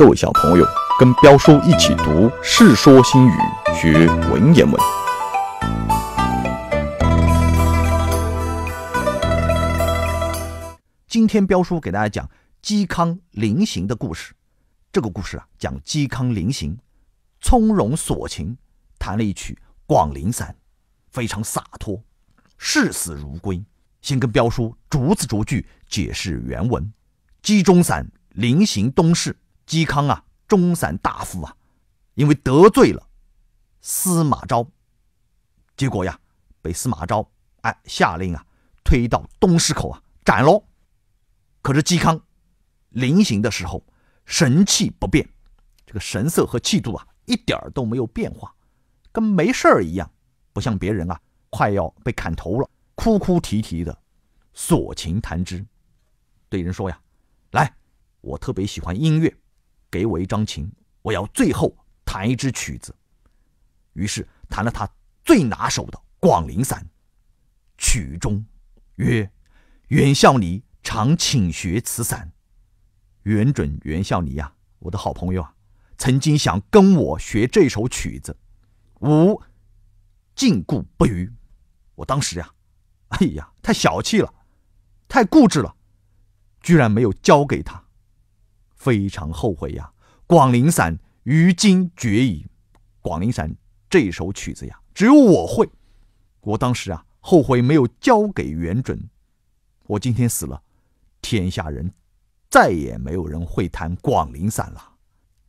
各位小朋友，跟彪叔一起读《世说新语》，学文言文。今天彪叔给大家讲嵇康临行的故事。这个故事啊，讲嵇康临行，从容所情，弹了一曲《广陵散》，非常洒脱，视死如归。先跟彪叔逐字逐句解释原文：嵇中散临行东市。嵇康啊，中散大夫啊，因为得罪了司马昭，结果呀，被司马昭哎下令啊，推到东市口啊，斩了。可是嵇康临行的时候神气不变，这个神色和气度啊，一点儿都没有变化，跟没事儿一样，不像别人啊，快要被砍头了，哭哭啼啼的，索琴弹之，对人说呀：“来，我特别喜欢音乐。”给我一张琴，我要最后弹一支曲子。于是弹了他最拿手的《广陵散》。曲中曰：“元孝尼常请学此散。”元准、元孝尼呀，我的好朋友啊，曾经想跟我学这首曲子，吾禁锢不渝。我当时呀，哎呀，太小气了，太固执了，居然没有教给他。非常后悔呀！广陵散于今绝矣。广陵散这首曲子呀，只有我会。我当时啊，后悔没有交给元准。我今天死了，天下人再也没有人会弹广陵散了。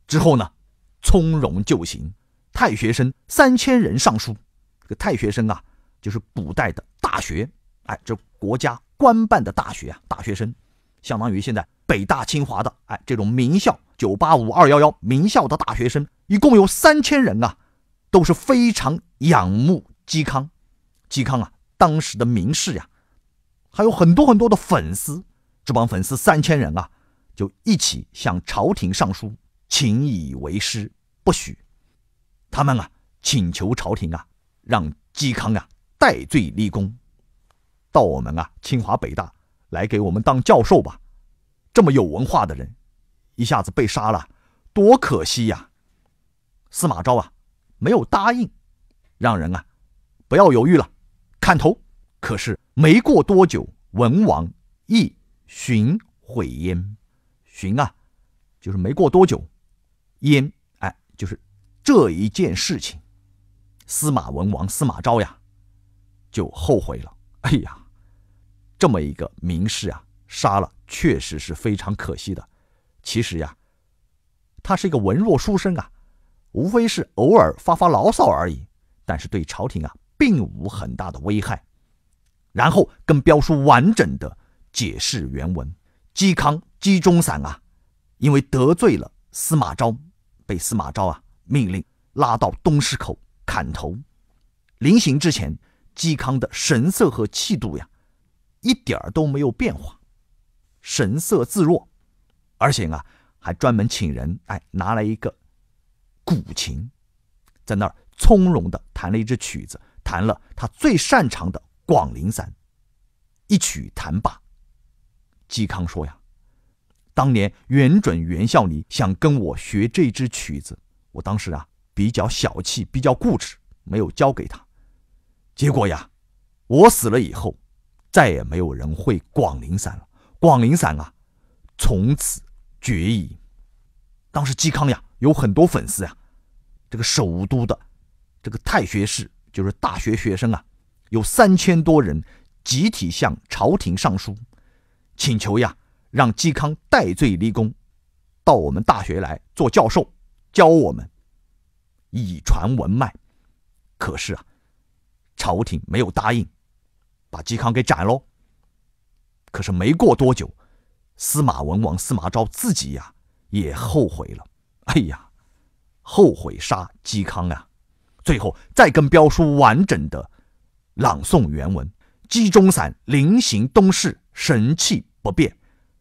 之后呢，从容就行。太学生三千人上书。这个太学生啊，就是古代的大学，哎，这国家官办的大学啊，大学生。相当于现在北大、清华的哎，这种名校九八五二幺幺名校的大学生一共有三千人啊，都是非常仰慕嵇康，嵇康啊当时的名士呀，还有很多很多的粉丝，这帮粉丝三千人啊，就一起向朝廷上书，请以为师不许，他们啊请求朝廷啊，让嵇康啊戴罪立功，到我们啊清华北大来给我们当教授吧。这么有文化的人，一下子被杀了，多可惜呀！司马昭啊，没有答应，让人啊，不要犹豫了，砍头。可是没过多久，文王亦寻毁焉。寻啊，就是没过多久，焉，哎，就是这一件事情，司马文王司马昭呀，就后悔了。哎呀，这么一个名士啊！杀了确实是非常可惜的。其实呀，他是一个文弱书生啊，无非是偶尔发发牢骚而已。但是对朝廷啊，并无很大的危害。然后跟标叔完整的解释原文：嵇康、嵇中散啊，因为得罪了司马昭，被司马昭啊命令拉到东市口砍头。临行之前，嵇康的神色和气度呀，一点儿都没有变化。神色自若，而且啊，还专门请人哎拿来一个古琴，在那儿从容的弹了一支曲子，弹了他最擅长的《广陵散》，一曲弹罢，嵇康说呀，当年元准元孝尼想跟我学这支曲子，我当时啊比较小气，比较固执，没有教给他，结果呀，我死了以后，再也没有人会《广陵散》了。广陵散啊，从此绝矣。当时嵇康呀，有很多粉丝呀，这个首都的这个太学士，就是大学学生啊，有三千多人集体向朝廷上书，请求呀，让嵇康戴罪立功，到我们大学来做教授，教我们以传文脉。可是啊，朝廷没有答应，把嵇康给斩喽。可是没过多久，司马文王司马昭自己呀也后悔了。哎呀，后悔杀嵇康啊！最后再跟标叔完整的朗诵原文：《嵇中散临行东市，神气不变。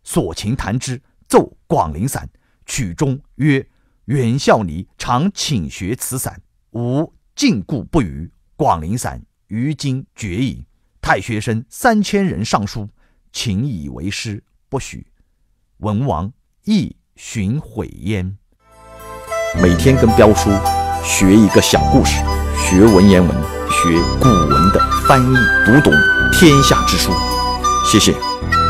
所琴弹之，奏《广陵散》。曲中曰：“袁孝尼常请学此散，吾竟故不渝，广陵散于今绝矣。”太学生三千人上书。请以为师，不许。文王亦寻悔焉。每天跟彪叔学一个小故事，学文言文，学古文的翻译，读懂天下之书。谢谢。